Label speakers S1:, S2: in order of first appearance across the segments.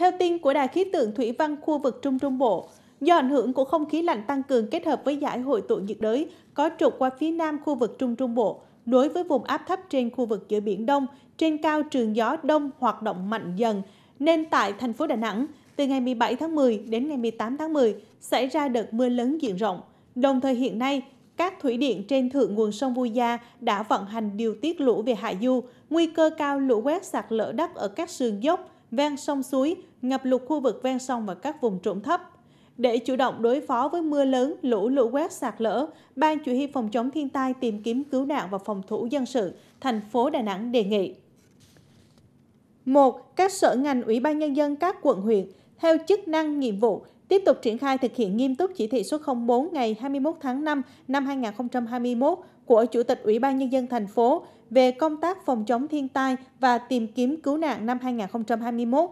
S1: Theo tin của Đài khí tượng Thủy văn khu vực Trung Trung Bộ, do ảnh hưởng của không khí lạnh tăng cường kết hợp với giải hội tụ nhiệt đới có trục qua phía nam khu vực Trung Trung Bộ, nối với vùng áp thấp trên khu vực giữa Biển Đông, trên cao trường gió đông hoạt động mạnh dần, nên tại thành phố Đà Nẵng, từ ngày 17 tháng 10 đến ngày 18 tháng 10 xảy ra đợt mưa lớn diện rộng. Đồng thời hiện nay, các thủy điện trên thượng nguồn sông Vu Gia đã vận hành điều tiết lũ về hạ du, nguy cơ cao lũ quét sạt lở đất ở các sườn dốc, ven sông suối, ngập lụt khu vực ven sông và các vùng trũng thấp. Để chủ động đối phó với mưa lớn, lũ, lũ quét, sạt lở, Ban Chủ huy Phòng chống thiên tai tìm kiếm cứu nạn và phòng thủ dân sự, thành phố Đà Nẵng đề nghị. 1. Các sở ngành, ủy ban nhân dân các quận huyện, theo chức năng, nhiệm vụ, tiếp tục triển khai thực hiện nghiêm túc chỉ thị số 04 ngày 21 tháng 5 năm 2021 của Chủ tịch Ủy ban Nhân dân thành phố về công tác phòng chống thiên tai và tìm kiếm cứu nạn năm 2021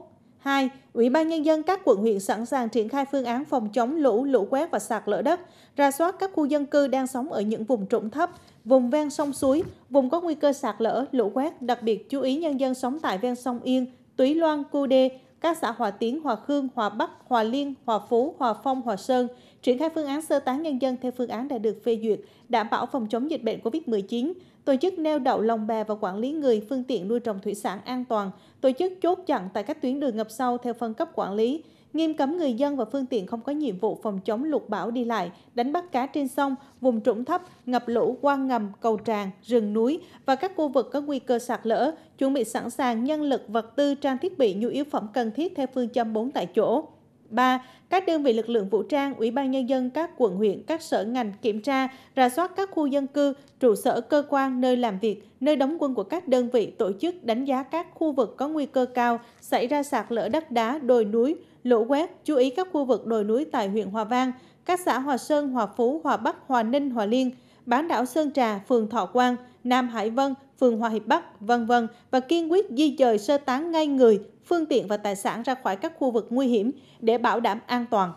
S1: 2. Ủy ban Nhân dân các quận huyện sẵn sàng triển khai phương án phòng chống lũ, lũ quét và sạt lở đất, ra soát các khu dân cư đang sống ở những vùng trũng thấp, vùng ven sông suối, vùng có nguy cơ sạt lở, lũ quét, đặc biệt chú ý nhân dân sống tại ven sông Yên, Túy Loan, Cu Đê, các xã Hòa Tiến, Hòa Khương, Hòa Bắc, Hòa Liên, Hòa Phú, Hòa Phong, Hòa Sơn triển khai phương án sơ tán nhân dân theo phương án đã được phê duyệt, đảm bảo phòng chống dịch bệnh COVID-19, tổ chức neo đậu lồng bè và quản lý người, phương tiện nuôi trồng thủy sản an toàn, tổ chức chốt chặn tại các tuyến đường ngập sâu theo phân cấp quản lý, nghiêm cấm người dân và phương tiện không có nhiệm vụ phòng chống lụt bão đi lại, đánh bắt cá trên sông, vùng trũng thấp, ngập lũ qua ngầm, cầu tràn, rừng núi và các khu vực có nguy cơ sạt lỡ, chuẩn bị sẵn sàng nhân lực, vật tư, trang thiết bị, nhu yếu phẩm cần thiết theo phương châm 4 tại chỗ. 3. Các đơn vị lực lượng vũ trang, Ủy ban Nhân dân các quận huyện, các sở ngành kiểm tra, rà soát các khu dân cư, trụ sở cơ quan, nơi làm việc, nơi đóng quân của các đơn vị tổ chức đánh giá các khu vực có nguy cơ cao, xảy ra sạt lở đất đá, đồi núi, lũ quét, chú ý các khu vực đồi núi tại huyện Hòa Vang, các xã Hòa Sơn, Hòa Phú, Hòa Bắc, Hòa Ninh, Hòa Liên, bán đảo Sơn Trà, phường Thọ Quang, Nam Hải Vân, phường Hòa Hiệp Bắc, vân vân và kiên quyết di dời sơ tán ngay người, phương tiện và tài sản ra khỏi các khu vực nguy hiểm để bảo đảm an toàn.